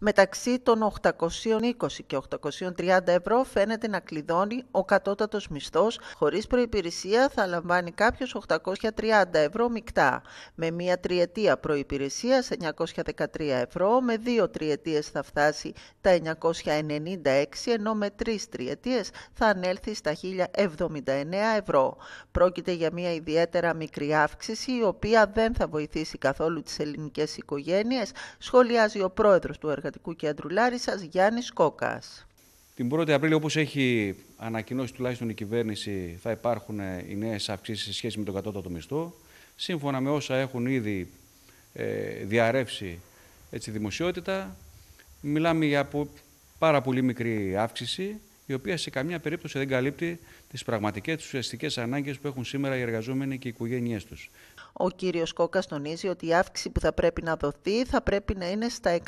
μεταξύ των 820 και 830 ευρώ φαίνεται να κλειδώνει ο κατώτατος μισθός, χωρίς προϋπηρεσία θα λαμβάνει κάποιος 830 ευρώ μεικτά, με μία τριετία προϋπηρεσία 913 ευρώ, με δύο τριετίες θα φτάσει τα 996, ενώ με τρεις τριετίες θα ανέλθει στα 1079 ευρώ. Πρόκειται για μία ιδιαίτερα μικρή αύξηση, η οποία δεν θα βοηθήσει καθόλου τις ελληνικές οικογένειες, σχολιάζει ο πρόεδρος του εργαζόμενου Κέντρου Λάρισας Γιάννης Κόκας. Την 1η Απρίλη, όπως έχει ανακοινώσει τουλάχιστον η απριλιου οπω εχει ανακοινωσει τουλαχιστον η κυβερνηση θα υπάρχουν ε, οι νέες αυξήσεις σε σχέση με τον κατώτατο μισθό. Σύμφωνα με όσα έχουν ήδη ε, διαρρεύσει έτσι, δημοσιότητα, μιλάμε για πάρα πολύ μικρή αύξηση η οποία σε καμία περίπτωση δεν καλύπτει τις πραγματικές, τις ουσιαστικές ανάγκες που έχουν σήμερα οι εργαζόμενοι και οι οικογένειές τους. Ο κύριος Κόκας τονίζει ότι η αύξηση που θα πρέπει να δοθεί θα πρέπει να είναι στα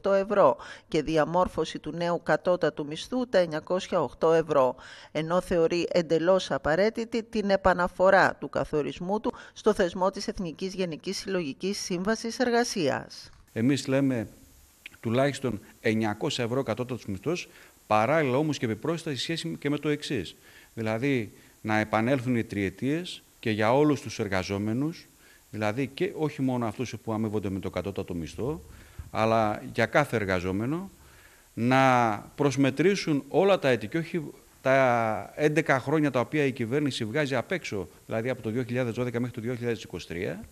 128 ευρώ και διαμόρφωση του νέου κατώτατου μισθού τα 908 ευρώ. Ενώ θεωρεί εντελώς απαραίτητη την επαναφορά του καθορισμού του στο θεσμό της Εθνικής Γενικής Συλλογικής Σύμβασης Εργασίας. Εμείς λέμε τουλάχιστον 900 ευρώ κατώτατος μισθός Παράλληλα όμως και επιπρόσθετα σε σχέση και με το εξής. Δηλαδή να επανέλθουν οι τριετίες και για όλους τους εργαζόμενους, δηλαδή και όχι μόνο αυτούς που αμείβονται με το κατώτατο μισθό, αλλά για κάθε εργαζόμενο, να προσμετρήσουν όλα τα έτη και όχι τα 11 χρόνια τα οποία η κυβέρνηση βγάζει απ' έξω, δηλαδή από το 2012 μέχρι το 2023,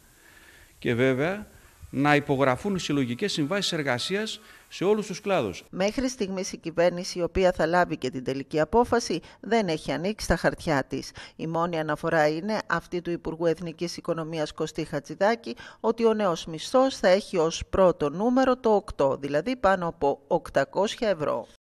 και βέβαια να υπογραφούν συλλογικές συμβάσεις εργασίας σε όλους τους κλάδους. Μέχρι στιγμής η κυβέρνηση, η οποία θα λάβει και την τελική απόφαση, δεν έχει ανοίξει τα χαρτιά της. Η μόνη αναφορά είναι αυτή του Υπουργού Εθνικής Οικονομίας Κωστή Χατζηδάκη, ότι ο νέος μισθός θα έχει ως πρώτο νούμερο το 8, δηλαδή πάνω από 800 ευρώ.